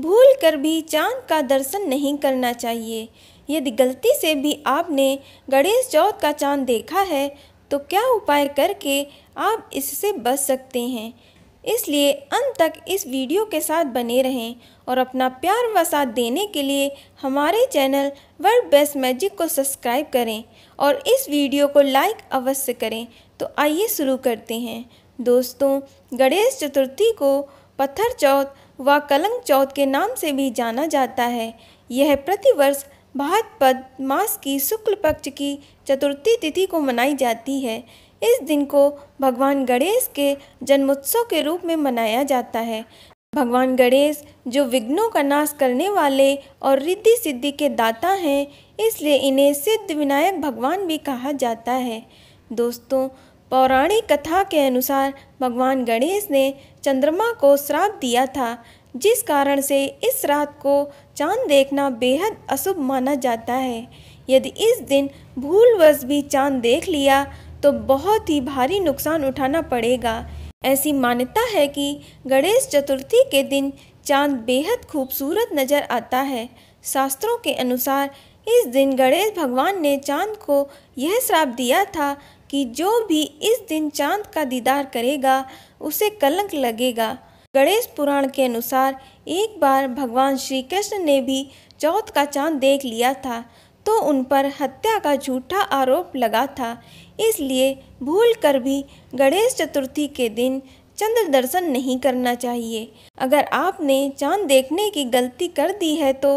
भूल कर भी चांद का दर्शन नहीं करना चाहिए यदि गलती से भी आपने गणेश चौथ का चांद देखा है तो क्या उपाय करके आप इससे बच सकते हैं इसलिए अंत तक इस वीडियो के साथ बने रहें और अपना प्यार व साथ देने के लिए हमारे चैनल वर्ल्ड बेस्ट मैजिक को सब्सक्राइब करें और इस वीडियो को लाइक अवश्य करें तो आइए शुरू करते हैं दोस्तों गणेश चतुर्थी को पत्थर चौथ व कलंग चौथ के नाम से भी जाना जाता है यह प्रतिवर्ष पद मास की शुक्ल पक्ष की चतुर्थी तिथि को मनाई जाती है इस दिन को भगवान गणेश के जन्मोत्सव के रूप में मनाया जाता है भगवान गणेश जो विघ्नों का नाश करने वाले और रिद्धि सिद्धि के दाता हैं इसलिए इन्हें सिद्ध विनायक भगवान भी कहा जाता है दोस्तों पौराणिक कथा के अनुसार भगवान गणेश ने चंद्रमा को श्राप दिया था जिस कारण से इस रात को चांद देखना बेहद अशुभ माना जाता है यदि इस दिन भूलवश भी चांद देख लिया तो बहुत ही भारी नुकसान उठाना पड़ेगा ऐसी मान्यता है कि गणेश चतुर्थी के दिन चांद बेहद खूबसूरत नज़र आता है शास्त्रों के अनुसार इस दिन गणेश भगवान ने चांद को यह श्राप दिया था कि जो भी इस दिन चांद का दीदार करेगा उसे कलंक लगेगा गणेश पुराण के अनुसार एक बार भगवान श्री कृष्ण ने भी चौथ का चांद देख लिया था तो उन पर हत्या का झूठा आरोप लगा था इसलिए भूल कर भी गणेश चतुर्थी के दिन चंद्र दर्शन नहीं करना चाहिए अगर आपने चांद देखने की गलती कर दी है तो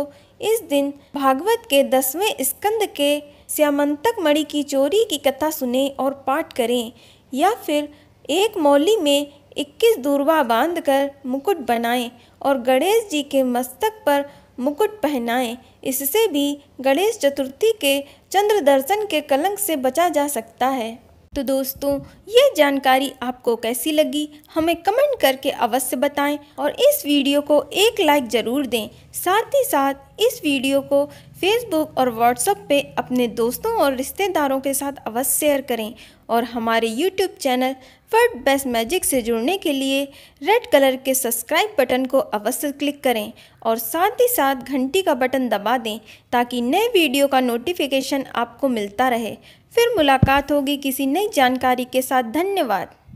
इस दिन भागवत के दसवें स्कंद के श्यामंतक मणि की चोरी की कथा सुने और पाठ करें या फिर एक मौली में 21 दूरवा बांधकर मुकुट बनाएं और गणेश जी के मस्तक पर मुकुट पहनाएं इससे भी गणेश चतुर्थी के चंद्र दर्शन के कलंक से बचा जा सकता है तो दोस्तों ये जानकारी आपको कैसी लगी हमें कमेंट करके अवश्य बताएं और इस वीडियो को एक लाइक ज़रूर दें साथ ही साथ इस वीडियो को फेसबुक और व्हाट्सएप पे अपने दोस्तों और रिश्तेदारों के साथ अवश्य शेयर करें और हमारे YouTube channel world best magic से जुड़ने के लिए रेड कलर के सब्सक्राइब बटन को अवश्य क्लिक करें और साथ ही साथ घंटी का बटन दबा दें ताकि नए वीडियो का नोटिफिकेशन आपको मिलता रहे फिर मुलाकात होगी किसी नई जानकारी के साथ धन्यवाद